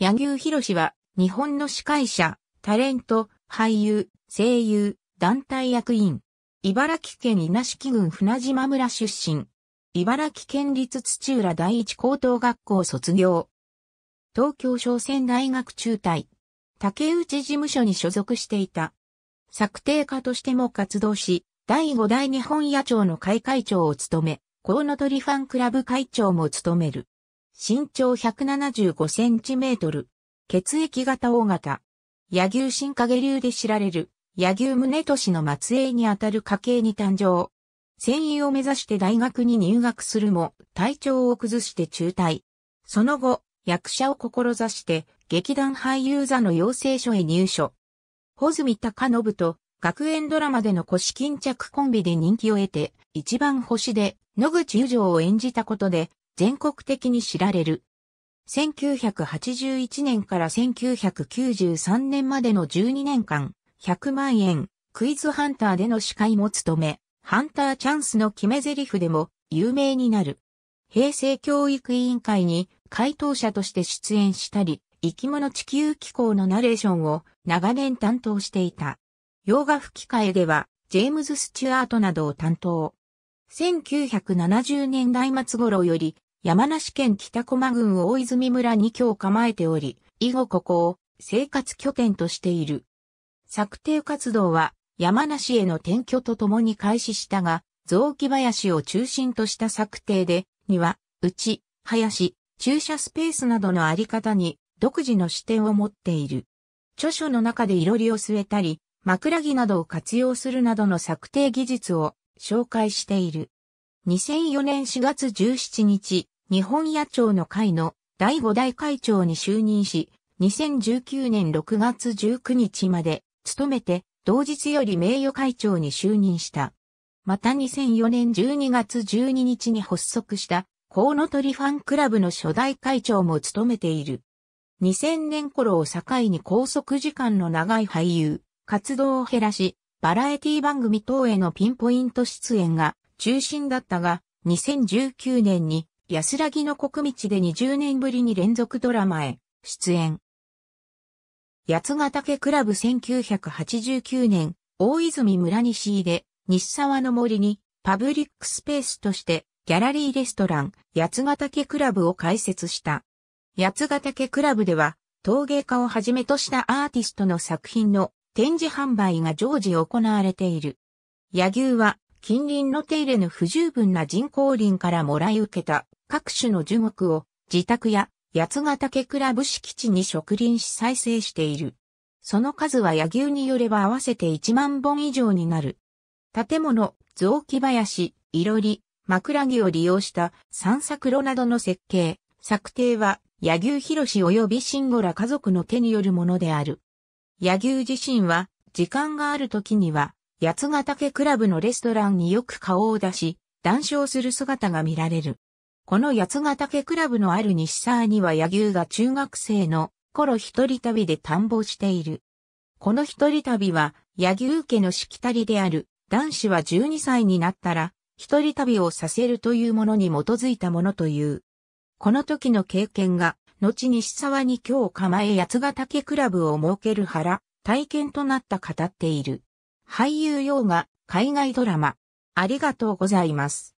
柳生博は、日本の司会者、タレント、俳優、声優、団体役員。茨城県稲敷郡船島村出身。茨城県立土浦第一高等学校卒業。東京商船大学中退。竹内事務所に所属していた。策定家としても活動し、第5代日本野鳥の会会長を務め、コウノトリファンクラブ会長も務める。身長175センチメートル。血液型大型。柳生新影流で知られる、柳生宗俊の末裔にあたる家系に誕生。戦友を目指して大学に入学するも、体調を崩して中退。その後、役者を志して、劇団俳優座の養成所へ入所。穂積隆信と、学園ドラマでの腰巾着コンビで人気を得て、一番星で、野口友城を演じたことで、全国的に知られる。1981年から1993年までの12年間、100万円、クイズハンターでの司会も務め、ハンターチャンスの決め台詞でも有名になる。平成教育委員会に回答者として出演したり、生き物地球機構のナレーションを長年担当していた。洋画吹き替えでは、ジェームズ・スチュアートなどを担当。1970年代末頃より、山梨県北駒郡大泉村に今日構えており、以後ここを生活拠点としている。策定活動は山梨への転居とともに開始したが、雑木林を中心とした策定で、庭、内、林、駐車スペースなどのあり方に独自の視点を持っている。著書の中でいろりを据えたり、枕木などを活用するなどの策定技術を紹介している。2004年4月17日、日本野鳥の会の第5代会長に就任し、2019年6月19日まで務めて、同日より名誉会長に就任した。また2004年12月12日に発足したコウノトリファンクラブの初代会長も務めている。2000年頃を境に拘束時間の長い俳優、活動を減らし、バラエティ番組等へのピンポイント出演が中心だったが、2019年に安らぎの国道で20年ぶりに連続ドラマへ出演。八ヶ岳クラブ1989年、大泉村西で西沢の森にパブリックスペースとしてギャラリーレストラン八ヶ岳クラブを開設した。八ヶ岳クラブでは陶芸家をはじめとしたアーティストの作品の展示販売が常時行われている。野牛は近隣の手入れの不十分な人工林からもらい受けた各種の樹木を自宅や八ヶ岳クラブ敷地に植林し再生している。その数は野牛によれば合わせて1万本以上になる。建物、雑木林、いろり、枕木を利用した散策路などの設計、策定は、野牛広し及び慎吾ら家族の手によるものである。野牛自身は、時間がある時には、八ヶ岳クラブのレストランによく顔を出し、談笑する姿が見られる。この八ヶ岳クラブのある西沢には野牛が中学生の頃一人旅で探訪している。この一人旅は、野牛家のしきたりである、男子は12歳になったら、一人旅をさせるというものに基づいたものという。この時の経験が、後に西沢に今日構え八ヶ岳クラブを設ける腹、体験となった語っている。俳優洋画、海外ドラマ。ありがとうございます。